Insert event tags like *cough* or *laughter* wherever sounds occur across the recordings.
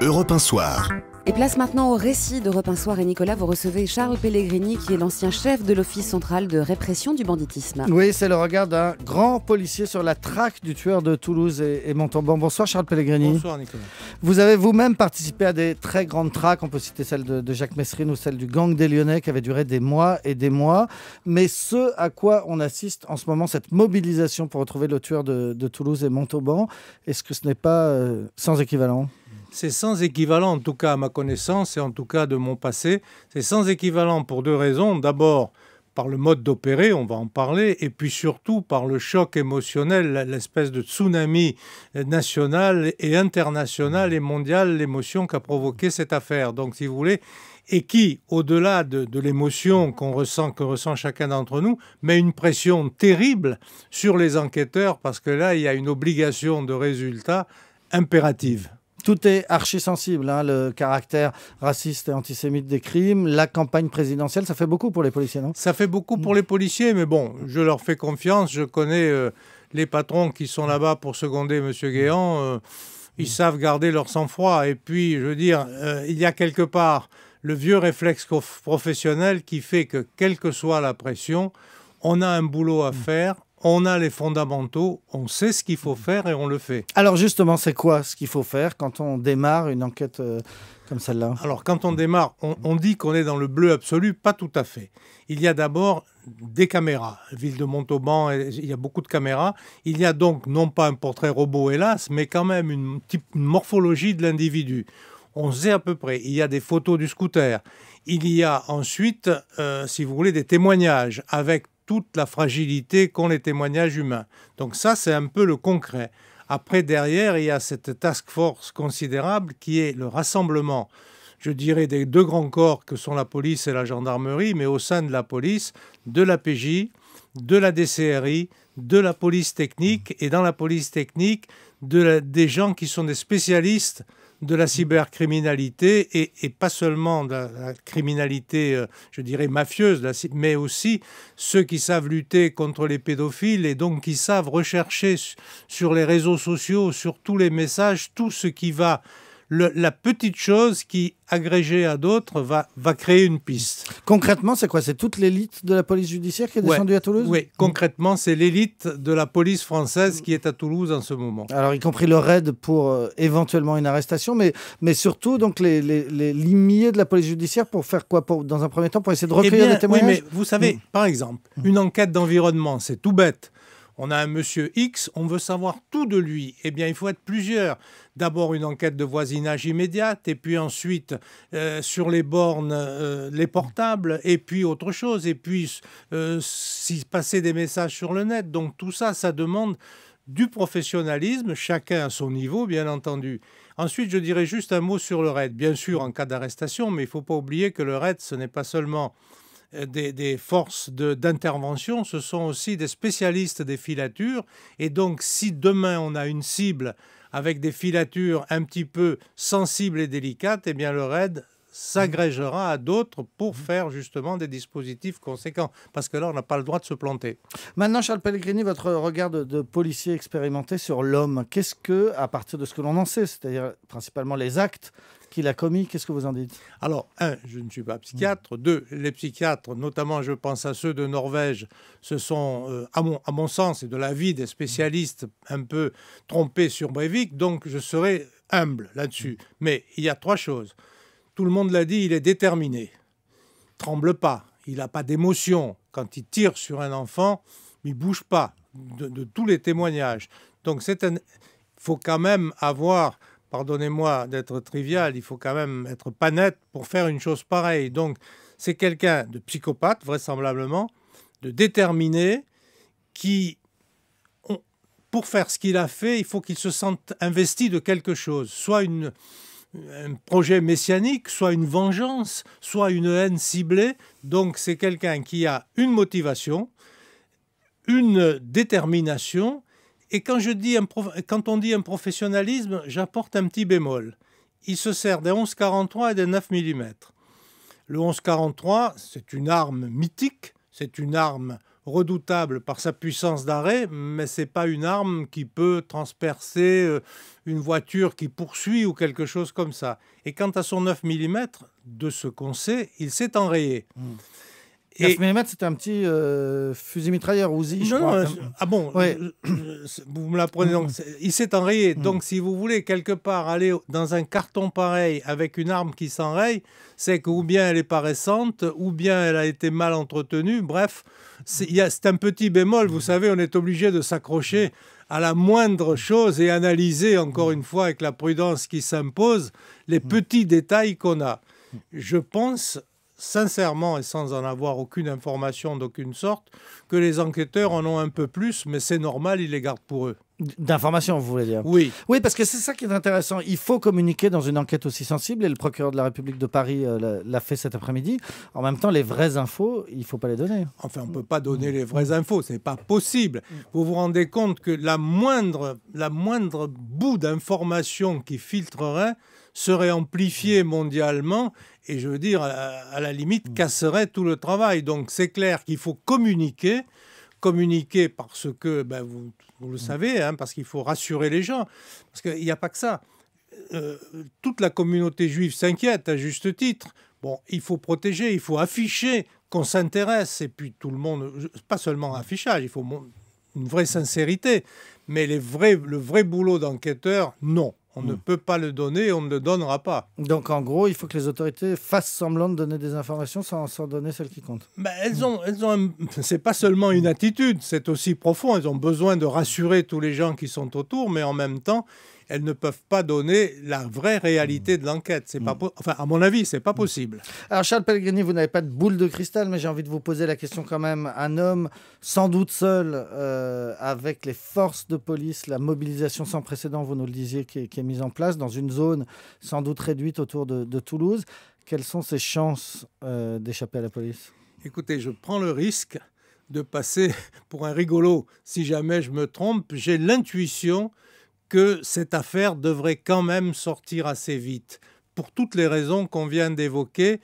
Europe Soir. Et place maintenant au récit de soir. et Nicolas, vous recevez Charles Pellegrini qui est l'ancien chef de l'Office central de répression du banditisme. Oui, c'est le regard d'un grand policier sur la traque du tueur de Toulouse et, Montauban. Bonsoir Charles Pellegrini. Bonsoir Nicolas. Vous avez vous-même participé à des très grandes traques, on peut citer celle de, Jacques Messrine ou celle du gang des Lyonnais qui avait duré des mois et des mois. Mais ce à quoi on assiste en ce moment, cette mobilisation pour retrouver le tueur de, Toulouse et Montauban, est-ce que ce n'est pas euh, sans équivalent c'est sans équivalent, en tout cas à ma connaissance et en tout cas de mon passé. C'est sans équivalent pour deux raisons. D'abord, par le mode d'opérer, on va en parler, et puis surtout par le choc émotionnel, l'espèce de tsunami national et international et mondial, l'émotion qu'a provoqué cette affaire. Donc, si vous voulez, et qui, au-delà de, l'émotion qu'on ressent, que ressent chacun d'entre nous, met une pression terrible sur les enquêteurs parce que là, il y a une obligation de résultat impérative. Tout est archi sensible, hein, le caractère raciste et antisémite des crimes, la campagne présidentielle, ça fait beaucoup pour les policiers, non Ça fait beaucoup pour mm. les policiers, mais bon, je leur fais confiance, je connais euh, les patrons qui sont là-bas pour seconder M. Guéant, euh, ils mm. savent garder leur sang-froid, et puis, je veux dire, euh, il y a quelque part le vieux réflexe professionnel qui fait que, quelle que soit la pression, on a un boulot à mm. faire, on a les fondamentaux, on sait ce qu'il faut faire et on le fait. Alors justement, c'est quoi ce qu'il faut faire quand on démarre une enquête euh, comme celle-là Alors quand on démarre, on, dit qu'on est dans le bleu absolu, pas tout à fait. Il y a d'abord des caméras. Ville de Montauban, il y a beaucoup de caméras. Il y a donc non pas un portrait robot, hélas, mais quand même une, type, morphologie de l'individu on sait à peu près. Il y a des photos du scooter. Il y a ensuite, euh, si vous voulez, des témoignages avec toute la fragilité qu'ont les témoignages humains. Donc ça, c'est un peu le concret. Après, derrière, il y a cette task force considérable qui est le rassemblement, je dirais, des deux grands corps que sont la police et la gendarmerie, mais au sein de la police, de la PJ, de la DCRI, de la police technique, et dans la police technique, des gens qui sont des spécialistes de la cybercriminalité et, pas seulement de la, criminalité, euh, je dirais, mafieuse, mais aussi ceux qui savent lutter contre les pédophiles et donc qui savent rechercher sur les réseaux sociaux, sur tous les messages, tout ce qui va la petite chose qui, agrégée à d'autres, va, créer une piste. Concrètement, c'est quoi C'est toute l'élite de la police judiciaire qui est descendue à Toulouse Oui, concrètement, c'est l'élite de la police française qui est à Toulouse en ce moment. Alors, y compris le raid pour euh, éventuellement une arrestation, mais, surtout, donc, les, limiers de la police judiciaire pour faire quoi Dans un premier temps, pour essayer de eh recueillir témoignages Oui, mais vous savez, mm. par exemple, mm. une enquête d'environnement, c'est tout bête on a un monsieur X, on veut savoir tout de lui. Eh bien, il faut être plusieurs d'abord une enquête de voisinage immédiate, et puis ensuite euh, sur les bornes, euh, les portables, et puis autre chose, et puis euh, passer des messages sur le net. Donc tout ça, ça demande du professionnalisme, chacun à son niveau, bien entendu. Ensuite, je dirais juste un mot sur le RAID. Bien sûr, en cas d'arrestation, mais il ne faut pas oublier que le RAID, ce n'est pas seulement euh, des, forces d'intervention, ce sont aussi des spécialistes des filatures. Et donc, si demain on a une cible avec des filatures un petit peu sensibles et délicates, eh bien le RAID s'agrégera à d'autres pour faire justement des dispositifs conséquents. Parce que là, on n'a pas le droit de se planter. Maintenant, Charles Pellegrini, votre regard de, de policier expérimenté sur l'homme, qu'est-ce que, à partir de ce que l'on en sait, c'est-à-dire principalement les actes, qu'il a commis. Qu'est-ce que vous en dites Alors, un, je ne suis pas psychiatre. Hmm. Deux, les psychiatres, notamment je pense à ceux de Norvège, ce sont, euh, à, mon, sens et de l'avis des spécialistes, hmm. un peu trompés sur Breivik. Donc, je serai humble là-dessus. Hmm. Mais il y a trois choses. Tout le monde l'a dit, il est déterminé. Tremble pas. Il n'a pas d'émotion. Quand il tire sur un enfant, il bouge pas. De, tous les témoignages. Donc, c'est un faut quand même avoir pardonnez-moi d'être trivial, il faut quand même être pas net pour faire une chose pareille. Donc, c'est quelqu'un de psychopathe, vraisemblablement, de déterminé, qui, pour faire ce qu'il a fait, il faut qu'il se sente investi de quelque chose, soit un projet messianique, soit une vengeance, soit une haine ciblée. Donc, c'est quelqu'un qui a une motivation, une détermination et quand, on dit un professionnalisme, j'apporte un petit bémol. Il se sert des 11,43 et des 9 mm. Le 11,43, c'est une arme mythique, c'est une arme redoutable par sa puissance d'arrêt, mais c'est pas une arme qui peut transpercer euh, une voiture qui poursuit ou quelque chose comme ça. Et quant à son 9 mm, de ce qu'on sait, il s'est enrayé. Mmh. Et... c'est un petit euh, fusil mitrailleur ou hein. je ah bon Vous me prenez donc. Il s'est enrayé. Mm. Donc, si vous voulez quelque part aller dans un carton pareil avec une arme qui s'enraye, c'est que ou bien elle est pas récente, ou bien elle a été mal entretenue. Bref, c'est un petit bémol. Vous savez, on est obligé de s'accrocher à la moindre chose et analyser, encore une fois, avec la prudence qui s'impose, les mm. petits détails qu'on a. Je pense sincèrement et sans en avoir aucune information d'aucune sorte, que les enquêteurs en ont un peu plus, mais c'est normal, ils les gardent pour eux. D'informations, vous voulez dire Oui. Oui, parce que c'est ça qui est intéressant. Il faut communiquer dans une enquête aussi sensible, et le procureur de la République de Paris euh, l'a fait cet après-midi. En même temps, les vraies infos, il ne faut pas les donner. Enfin, on ne peut pas donner les vraies infos, ce n'est pas possible. Vous vous rendez compte que la moindre, la moindre bout d'information qui filtrerait, serait amplifié mondialement et je veux dire, à la limite, mm. casserait tout le travail. Donc c'est clair qu'il faut communiquer, communiquer parce que, ben, vous, le mm. savez, hein, parce qu'il faut rassurer les gens, parce qu'il n'y a pas que ça. Euh, toute la communauté juive s'inquiète à juste titre. Bon, il faut protéger, il faut afficher qu'on s'intéresse, et puis tout le monde, pas seulement affichage, il faut une vraie sincérité, mais les vrais, le vrai boulot d'enquêteur, non. On ne hmm. peut pas le donner, on ne le donnera pas. Donc en gros, il faut que les autorités fassent semblant de donner des informations sans, en donner celles qui comptent. Mais ben, elles ont, ont c'est pas seulement une attitude, c'est aussi profond. Elles ont besoin de rassurer tous les gens qui sont autour, mais en même temps, elles ne peuvent pas donner la vraie réalité mm. de l'enquête. C'est mm. enfin, à mon avis, c'est pas mm. possible. Alors, Charles Pellegrini, vous n'avez pas de boule de cristal, mais j'ai envie de vous poser la question quand même. Un homme, sans doute seul, euh, avec les forces de police, la mobilisation sans précédent, vous nous le disiez, qui est, mise en place dans une zone sans doute réduite autour de, Toulouse. Quelles sont ses chances euh, d'échapper à la police Écoutez, je prends le risque de passer *laughs* pour un rigolo si jamais je me trompe. J'ai l'intuition que cette affaire devrait quand même sortir assez vite, pour toutes les raisons qu'on vient d'évoquer,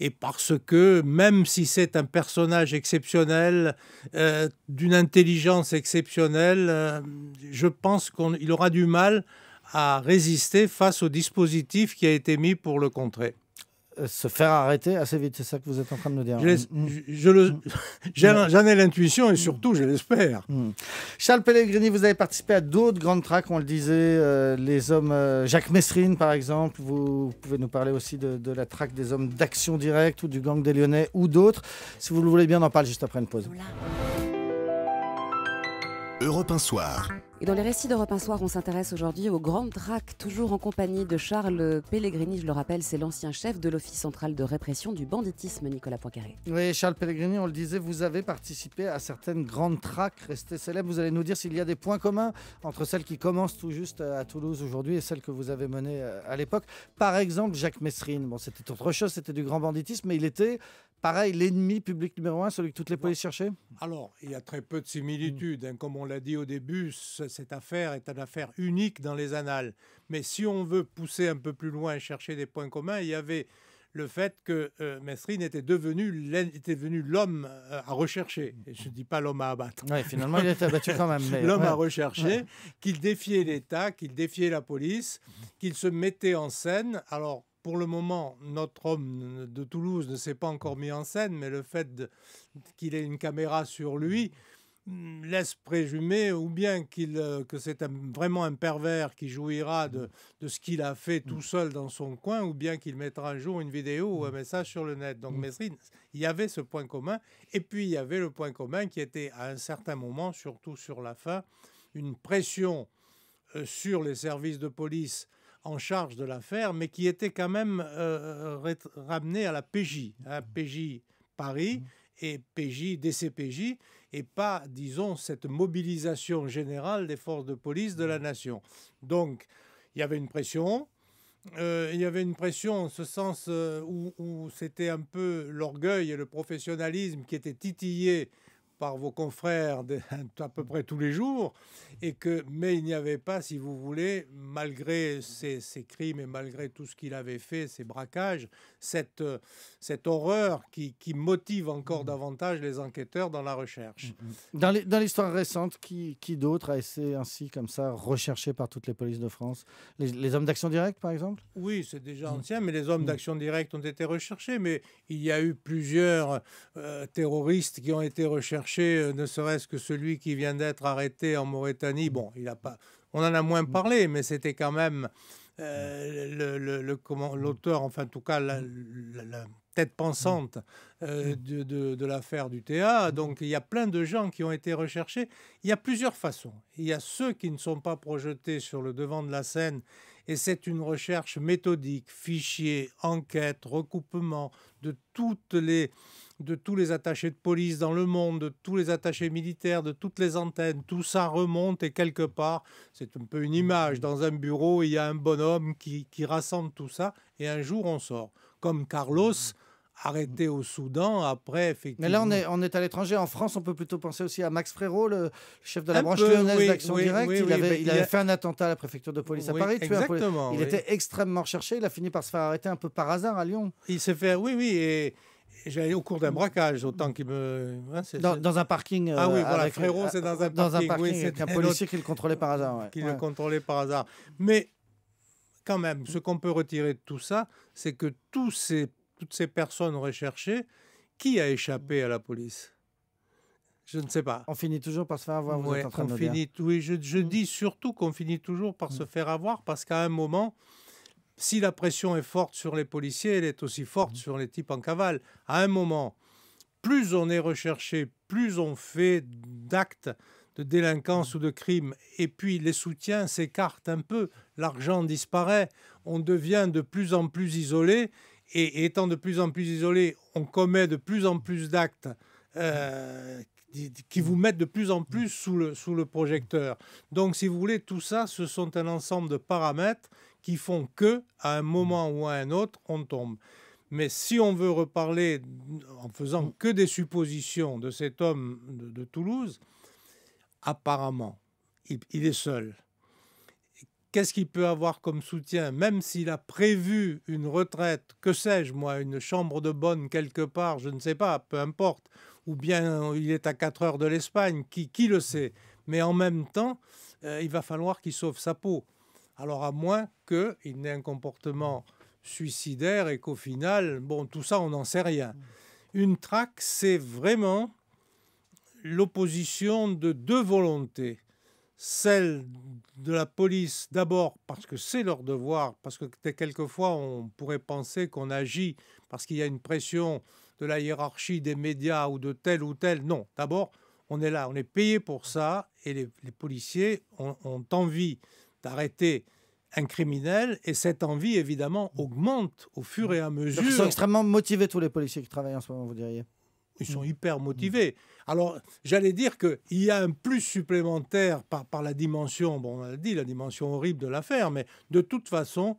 et parce que même si c'est un personnage exceptionnel, euh, d'une intelligence exceptionnelle, euh, je pense qu'il aura du mal à résister face au dispositif qui a été mis pour le contrer se faire arrêter assez vite. C'est ça que vous êtes en train de nous dire. Hein mm. mm. *laughs* mm. J'en ai, l'intuition et surtout, je l'espère. Charles Pellegrini, vous avez participé à d'autres grandes traques on le disait, euh, les hommes, euh, Jacques Messrine par exemple. Vous pouvez nous parler aussi de, de la traque des hommes d'Action Directe ou du Gang des Lyonnais ou d'autres. Si vous le voulez bien, on en parle juste après une pause. Europe soir. Et dans les récits d'Europe un soir, on s'intéresse aujourd'hui aux grandes Trac, toujours en compagnie de Charles Pellegrini. Je le rappelle, c'est l'ancien chef de l'Office central de répression du banditisme, Nicolas Poincaré. Oui, Charles Pellegrini, on le disait, vous avez participé à certaines grandes traques restées célèbres. Vous allez nous dire s'il y a des points communs entre celles qui commencent tout juste à Toulouse aujourd'hui et celles que vous avez menées euh, à l'époque. Par exemple, Jacques Messrine. Bon, c'était autre chose, c'était du grand banditisme, mais il était pareil, l'ennemi public numéro un, celui que toutes les polices cherchaient Alors, il y a très peu de similitudes. Hein. Comme on l'a dit au début, cette affaire est une affaire unique dans les annales. Mais si on veut pousser un peu plus loin et chercher des points communs, il y avait le fait que euh, était devenu l'homme euh, à rechercher. Je ne dis pas l'homme à abattre. Oui, finalement, il été abattu quand même. *laughs* L'homme à rechercher, qu'il défiait l'État, qu'il défiait la police, qu'il se mettait en scène. Alors, pour le moment, notre homme de Toulouse ne s'est pas encore mis en scène, mais le fait qu'il ait une caméra sur lui mm, laisse présumer ou bien qu'il euh, que c'est vraiment un pervers qui jouira de, ce qu'il a fait tout seul dans son coin, ou bien qu'il mettra un jour une vidéo ou un message sur le net. Donc, Mesrine, il y avait ce point commun. Et puis, il y avait le point commun qui était à un certain moment, surtout sur la fin, une pression euh, sur les services de police en charge de l'affaire, mais qui était quand même euh, euh, ramené à la PJ, hein, mmh. PJ Paris mmh. et PJ, DCPJ, et pas, disons, cette mobilisation générale des forces de police de la mmh. nation. Donc, il y avait une pression. Euh, il y avait une pression en ce sens où, où c'était un peu l'orgueil et le professionnalisme qui étaient titillés par vos confrères *laughs* à peu près tous les jours, et que, mais il n'y avait pas, si vous voulez, malgré ces, crimes et malgré tout ce qu'il avait fait, ces braquages, cette, euh, cette horreur qui, qui motive encore mm-hmm. davantage les enquêteurs dans la recherche. Mm-hmm. Dans l'histoire récente, qui, qui d'autre a essayé ainsi, comme ça, recherché par toutes les polices de France les, hommes d'action directe, par exemple Oui, c'est déjà mm-hmm. ancien, mais les hommes d'action directe ont été recherchés, mais il y a eu plusieurs euh, terroristes qui ont été recherchés euh, ne serait-ce que celui qui vient d'être arrêté en Mauritanie. Mmh. Bon, il a pas, on en a moins mmh. parlé, mais c'était quand même euh, mmh. l'auteur, enfin en tout cas la, tête pensante euh, de, l'affaire du TA. Donc il y a plein de gens qui ont été recherchés. Il y a plusieurs façons. Il y a ceux qui ne sont pas projetés sur le devant de la scène et c'est une recherche méthodique, fichier, enquête, recoupement de toutes les de tous les attachés de police dans le monde, de tous les attachés militaires, de toutes les antennes, tout ça remonte et quelque part, c'est un peu une image, dans un bureau, il y a un bonhomme qui, qui rassemble tout ça et un jour on sort. Comme Carlos, arrêté au Soudan après effectivement. Mais là on est, on est à l'étranger, en France on peut plutôt penser aussi à Max Frérot, le chef de la branche lyonnaise d'Action Directe. il, avait, il, fait un attentat à la préfecture de police à Paris. Exactement, il était extrêmement recherché, il a fini par se faire arrêter un peu par hasard à Lyon. Il s'est fait, oui oui, et J'allais au cours d'un braquage, autant qu'il me. Hein, dans, un parking. ah oui, euh, Frérot, c'est dans un parking. Euh, un parking, un policier qui le contrôlait par hasard. Ouais. Qui le contrôlait par hasard. Mais quand même, ce qu'on peut retirer de tout ça, c'est que tous ces, toutes ces personnes recherchées, qui a échappé à la police je ne sais pas. On finit toujours par se faire avoir. en on finit, Oui, je, je mm. dis surtout qu'on finit toujours par mm. se faire avoir parce qu'à un moment, si la pression est forte sur les policiers, elle est aussi forte mmh. sur les types en cavale. À un moment, plus on est recherché, plus on fait d'actes de délinquance mmh. ou de crime, et puis les soutiens s'écartent un peu, l'argent disparaît, on devient de plus en plus isolé, et, étant de plus en plus isolé, on commet de plus en plus d'actes euh, qui vous mettent de plus en mmh. plus sous le projecteur. Donc si vous voulez, tout ça, ce sont un ensemble de paramètres qui font que, à un moment ou à un autre, on tombe. Mais si on veut reparler en faisant que des suppositions de cet homme de, Toulouse, apparemment, il, est seul. Qu'est-ce qu'il peut avoir comme soutien Même s'il a prévu une retraite, que sais-je moi, une chambre de bonne quelque part, je ne sais pas, peu importe, ou bien il est à 4 heures de l'Espagne, qui, qui le sait Mais en même temps, euh, il va falloir qu'il sauve sa peau. Alors à moins qu'il n'ait un comportement suicidaire et qu'au final, bon, tout ça, on n'en sait rien. Mm. Une traque, c'est vraiment l'opposition de deux volontés. Celle de la police, d'abord parce que c'est leur devoir, parce que quelquefois on pourrait penser qu'on agit parce qu'il y a une pression de la hiérarchie des médias ou de tel ou tel. Non, d'abord on est là, on est payé pour ça et les, policiers ont envie d'arrêter un criminel et cette envie évidemment augmente au fur et à mesure. ils sont extrêmement motivés tous les policiers qui travaillent en ce moment, vous diriez. Ils sont mm. hyper motivés. Mm. Alors, j'allais dire qu'il y a un plus supplémentaire par, par la dimension, bon, on l'a dit, la dimension horrible de l'affaire, mais de toute façon,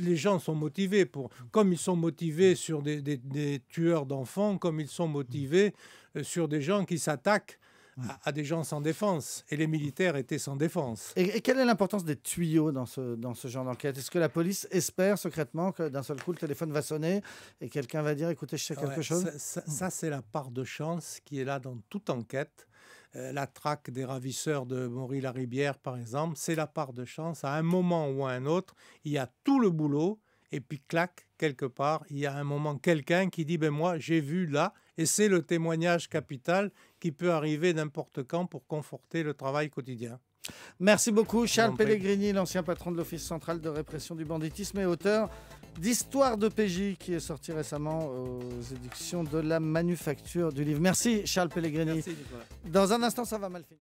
les gens sont motivés pour, comme ils sont motivés mm. sur des tueurs d'enfants, comme ils sont motivés euh, sur des gens qui s'attaquent à, des gens sans défense. Et les militaires étaient sans défense. Et, quelle est l'importance des tuyaux dans ce, dans ce genre d'enquête Est-ce que la police espère secrètement que d'un seul coup le téléphone va sonner et quelqu'un va dire écoutez, je sais quelque chose Ça, c'est la part de chance qui est là dans toute enquête. Euh, la traque des ravisseurs de Maurice la par exemple, c'est la part de chance. À un moment ou à un autre, il y a tout le boulot et puis clac, quelque part, il y a un moment quelqu'un qui dit ben moi j'ai vu là et c'est le témoignage capital qui peut arriver n'importe quand pour conforter le travail quotidien. Merci beaucoup Charles Pellegrini, l'ancien patron de l'Office central de répression du banditisme et auteur d'Histoire de PJ qui est sorti récemment aux éditions de la Manufacture du Livre. Merci Charles Pellegrini. Dans un instant, ça va mal finir.